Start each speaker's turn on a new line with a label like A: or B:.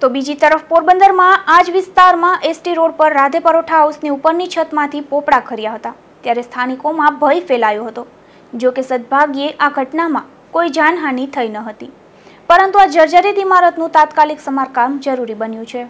A: તો બીજી તરફ પોરબંદરમાં આ જ વિસ્તારમાં એસટી રોડ પર રાધે પરોઠા હાઉસની ઉપરની છતમાંથી પોપડા ખર્યા હતા ત્યારે સ્થાનિકોમાં ભય ફેલાયો હતો જોકે કે સદભાગ્યે આ ઘટનામાં કોઈ જાનહાનિ થઈ ન હતી પરંતુ આ જર્જરિત ઇમારતનું તાત્કાલિક સમારકામ જરૂરી બન્યું છે